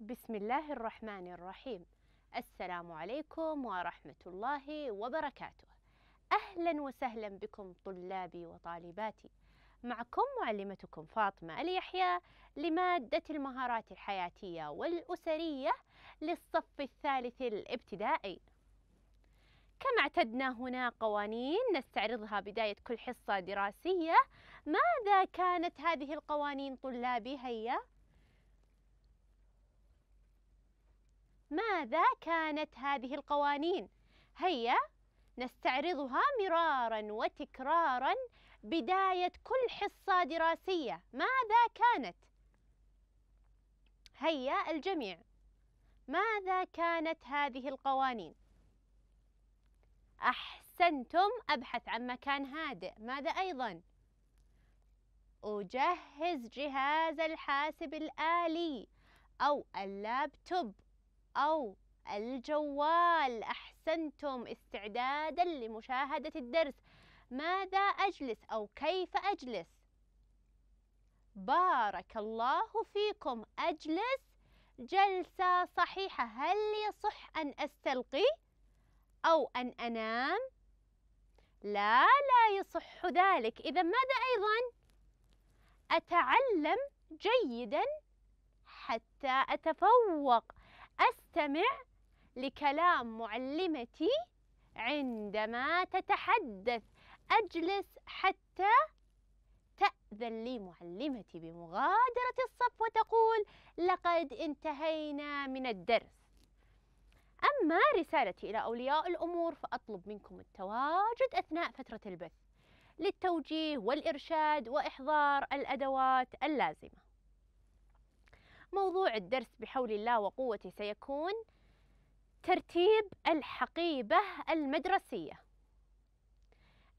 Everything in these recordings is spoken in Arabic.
بسم الله الرحمن الرحيم السلام عليكم ورحمة الله وبركاته أهلا وسهلا بكم طلابي وطالباتي معكم معلمتكم فاطمة اليحيى لمادة المهارات الحياتية والأسرية للصف الثالث الابتدائي كما اعتدنا هنا قوانين نستعرضها بداية كل حصة دراسية ماذا كانت هذه القوانين طلابي هيا؟ ماذا كانت هذه القوانين هيا نستعرضها مرارا وتكرارا بداية كل حصة دراسية ماذا كانت هيا الجميع ماذا كانت هذه القوانين أحسنتم أبحث عن مكان هادئ ماذا أيضا أجهز جهاز الحاسب الآلي أو اللابتوب أو الجوال أحسنتم استعدادا لمشاهدة الدرس ماذا أجلس أو كيف أجلس بارك الله فيكم أجلس جلسة صحيحة هل يصح أن أستلقي أو أن أنام لا لا يصح ذلك إذا ماذا أيضا أتعلم جيدا حتى أتفوق أستمع لكلام معلمتي عندما تتحدث أجلس حتى تأذن لي معلمتي بمغادرة الصف وتقول لقد انتهينا من الدرس أما رسالتي إلى أولياء الأمور فأطلب منكم التواجد أثناء فترة البث للتوجيه والإرشاد وإحضار الأدوات اللازمة موضوع الدرس بحول الله وقوته سيكون ترتيب الحقيبة المدرسية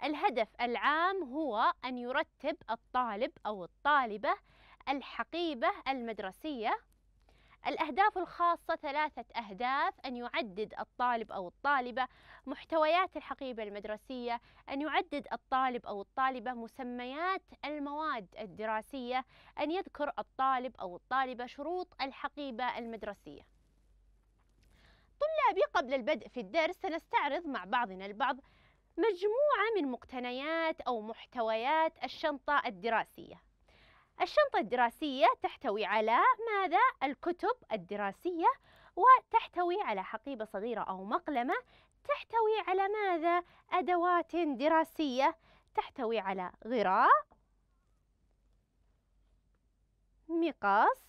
الهدف العام هو أن يرتب الطالب أو الطالبة الحقيبة المدرسية الأهداف الخاصة ثلاثة أهداف أن يعدد الطالب أو الطالبة محتويات الحقيبة المدرسية أن يعدد الطالب أو الطالبة مسميات المواد الدراسية أن يذكر الطالب أو الطالبة شروط الحقيبة المدرسية طلابي قبل البدء في الدرس سنستعرض مع بعضنا البعض مجموعة من مقتنيات أو محتويات الشنطة الدراسية الشنطة الدراسية تحتوي على ماذا؟ الكتب الدراسية وتحتوي على حقيبة صغيرة أو مقلمة تحتوي على ماذا؟ أدوات دراسية تحتوي على غراء مقص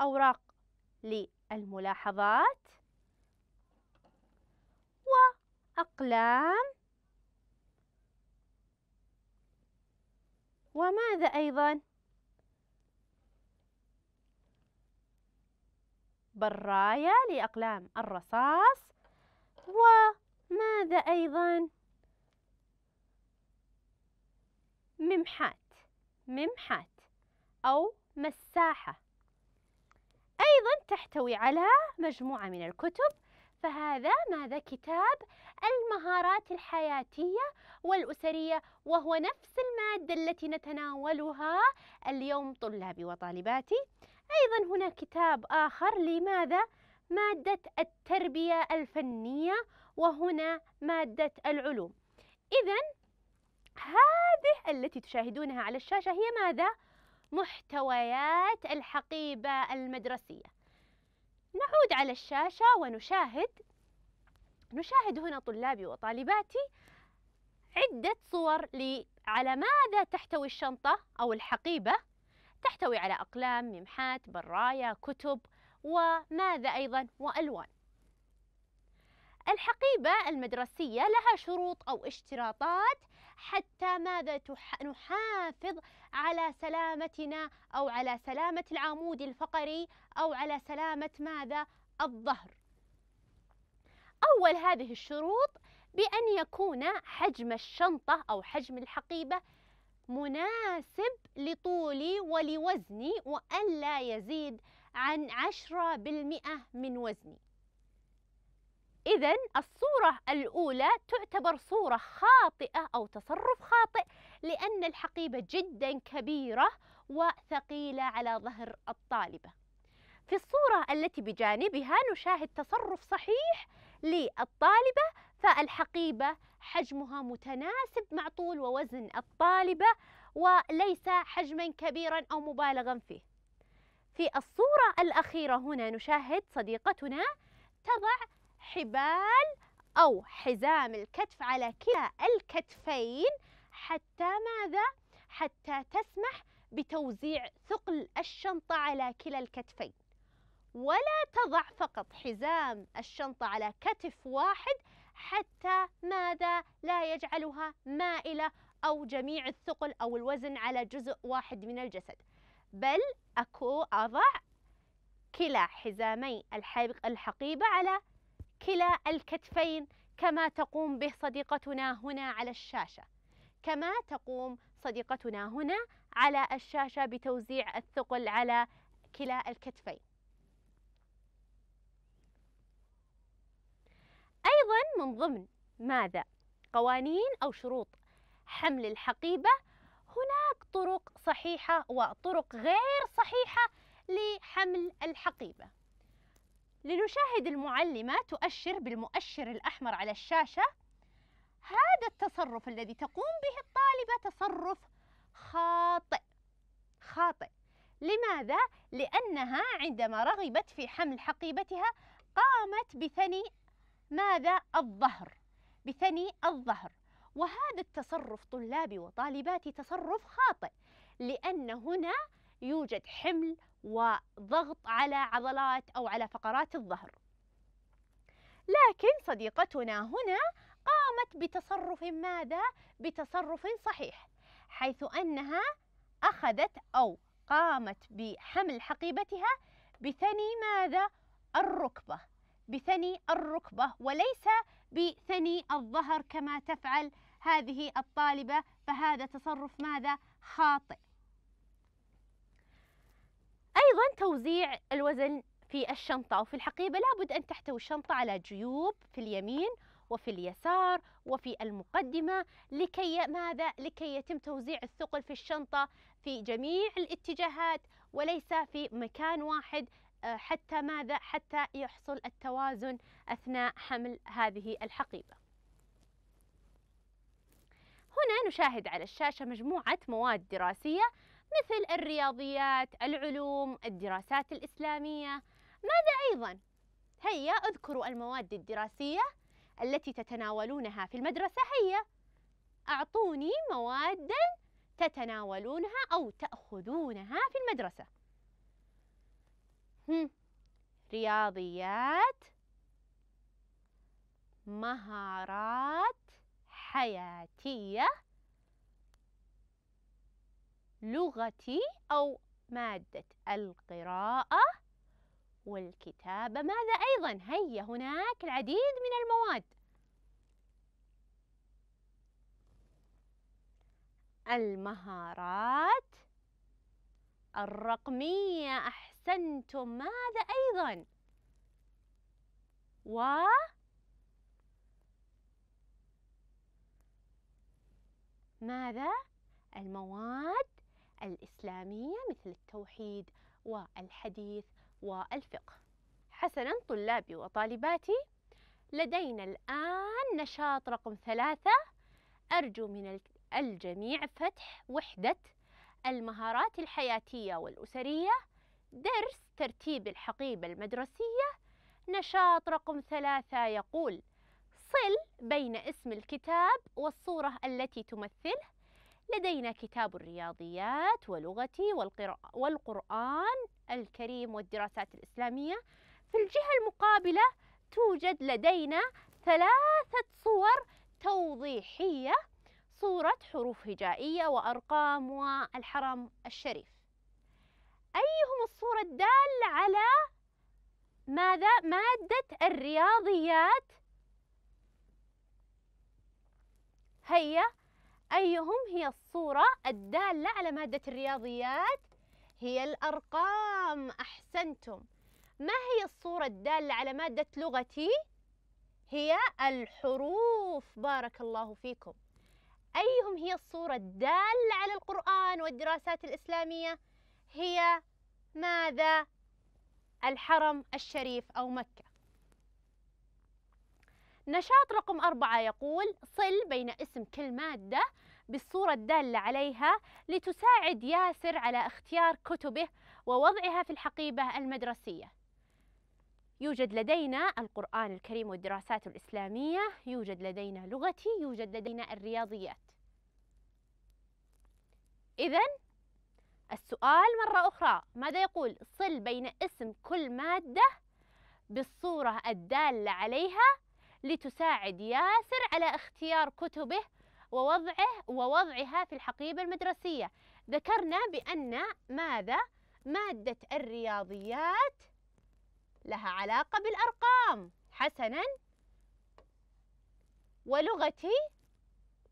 أوراق للملاحظات أقلام وماذا أيضا براية لأقلام الرصاص وماذا أيضا ممحات ممحات أو مساحة أيضا تحتوي على مجموعة من الكتب فهذا ماذا كتاب المهارات الحياتية والأسرية وهو نفس المادة التي نتناولها اليوم طلابي وطالباتي أيضا هنا كتاب آخر لماذا مادة التربية الفنية وهنا مادة العلوم إذا هذه التي تشاهدونها على الشاشة هي ماذا؟ محتويات الحقيبة المدرسية نعود على الشاشة ونشاهد نشاهد هنا طلابي وطالباتي عدة صور على ماذا تحتوي الشنطة أو الحقيبة تحتوي على أقلام ممحات براية كتب وماذا أيضا وألوان الحقيبة المدرسية لها شروط أو اشتراطات حتى ماذا نحافظ على سلامتنا أو على سلامة العمود الفقري أو على سلامة ماذا الظهر أول هذه الشروط بأن يكون حجم الشنطة أو حجم الحقيبة مناسب لطولي ولوزني وألا يزيد عن عشرة بالمئة من وزني إذا الصورة الأولى تعتبر صورة خاطئة أو تصرف خاطئ لأن الحقيبة جدا كبيرة وثقيلة على ظهر الطالبة. في الصورة التي بجانبها نشاهد تصرف صحيح للطالبة فالحقيبة حجمها متناسب مع طول ووزن الطالبة وليس حجما كبيرا أو مبالغا فيه. في الصورة الأخيرة هنا نشاهد صديقتنا تضع حبال أو حزام الكتف على كلا الكتفين حتى ماذا؟ حتى تسمح بتوزيع ثقل الشنطة على كلا الكتفين ولا تضع فقط حزام الشنطة على كتف واحد حتى ماذا لا يجعلها مائلة أو جميع الثقل أو الوزن على جزء واحد من الجسد بل أكو أضع كلا حزامي الحقيبة على كلا الكتفين كما تقوم به صديقتنا هنا على الشاشة كما تقوم صديقتنا هنا على الشاشة بتوزيع الثقل على كلا الكتفين أيضا من ضمن ماذا؟ قوانين أو شروط حمل الحقيبة هناك طرق صحيحة وطرق غير صحيحة لحمل الحقيبة لنشاهد المعلمة تؤشر بالمؤشر الأحمر على الشاشة هذا التصرف الذي تقوم به الطالبة تصرف خاطئ خاطئ لماذا؟ لأنها عندما رغبت في حمل حقيبتها قامت بثني ماذا؟ الظهر بثني الظهر وهذا التصرف طلابي وطالباتي تصرف خاطئ لأن هنا يوجد حمل وضغط على عضلات أو على فقرات الظهر لكن صديقتنا هنا قامت بتصرف ماذا؟ بتصرف صحيح حيث أنها أخذت أو قامت بحمل حقيبتها بثني ماذا؟ الركبة بثني الركبة وليس بثني الظهر كما تفعل هذه الطالبة فهذا تصرف ماذا؟ خاطئ أيضا توزيع الوزن في الشنطة أو في الحقيبة لابد أن تحتوي الشنطة على جيوب في اليمين وفي اليسار وفي المقدمة لكي ماذا؟ لكي يتم توزيع الثقل في الشنطة في جميع الاتجاهات وليس في مكان واحد آه، حتى ماذا؟ حتى يحصل التوازن أثناء حمل هذه الحقيبة. هنا نشاهد على الشاشة مجموعة مواد دراسية مثل الرياضيات العلوم الدراسات الإسلامية ماذا أيضا؟ هيا اذكروا المواد الدراسية التي تتناولونها في المدرسة هيا أعطوني مواد تتناولونها أو تأخذونها في المدرسة هم. رياضيات مهارات حياتية لغتي أو مادة القراءة والكتابة ماذا أيضا هيا هناك العديد من المواد المهارات الرقمية أحسنتم ماذا أيضا و ماذا المواد الإسلامية مثل التوحيد والحديث والفقه حسنا طلابي وطالباتي لدينا الآن نشاط رقم ثلاثة أرجو من الجميع فتح وحدة المهارات الحياتية والأسرية درس ترتيب الحقيبة المدرسية نشاط رقم ثلاثة يقول صل بين اسم الكتاب والصورة التي تمثله لدينا كتاب الرياضيات ولغتي والقرآن الكريم والدراسات الإسلامية في الجهة المقابلة توجد لدينا ثلاثة صور توضيحية صورة حروف هجائية وأرقام والحرم الشريف أيهما الصورة الدالة على ماذا؟ مادة الرياضيات هيا أيهم هي الصورة الدالة على مادة الرياضيات؟ هي الأرقام أحسنتم ما هي الصورة الدالة على مادة لغتي؟ هي الحروف بارك الله فيكم أيهم هي الصورة الدالة على القرآن والدراسات الإسلامية؟ هي ماذا؟ الحرم الشريف أو مكة نشاط رقم أربعة يقول صل بين اسم كل مادة بالصورة الدالة عليها لتساعد ياسر على اختيار كتبه ووضعها في الحقيبة المدرسية يوجد لدينا القرآن الكريم والدراسات الإسلامية يوجد لدينا لغتي يوجد لدينا الرياضيات إذا السؤال مرة أخرى ماذا يقول صل بين اسم كل مادة بالصورة الدالة عليها لتساعد ياسر على اختيار كتبه ووضعه ووضعها في الحقيبة المدرسية ذكرنا بأن ماذا مادة الرياضيات لها علاقة بالأرقام حسنا ولغتي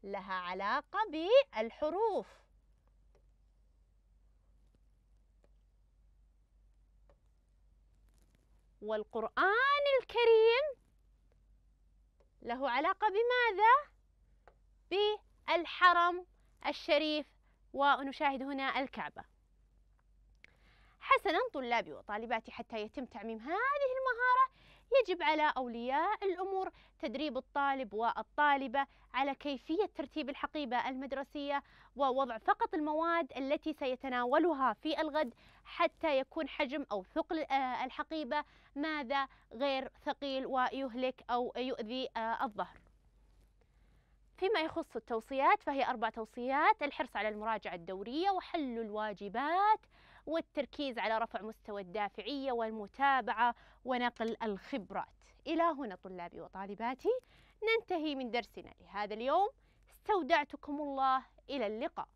لها علاقة بالحروف والقرآن الكريم له علاقة بماذا؟ بالحرم الشريف ونشاهد هنا الكعبة حسنا طلابي وطالباتي حتى يتم تعميم هذه يجب على أولياء الأمور تدريب الطالب والطالبة على كيفية ترتيب الحقيبة المدرسية ووضع فقط المواد التي سيتناولها في الغد حتى يكون حجم أو ثقل آه، الحقيبة ماذا غير ثقيل ويهلك أو يؤذي آه، الظهر فيما يخص التوصيات فهي أربع توصيات الحرص على المراجعة الدورية وحل الواجبات والتركيز على رفع مستوى الدافعية والمتابعة ونقل الخبرات إلى هنا طلابي وطالباتي ننتهي من درسنا لهذا اليوم استودعتكم الله إلى اللقاء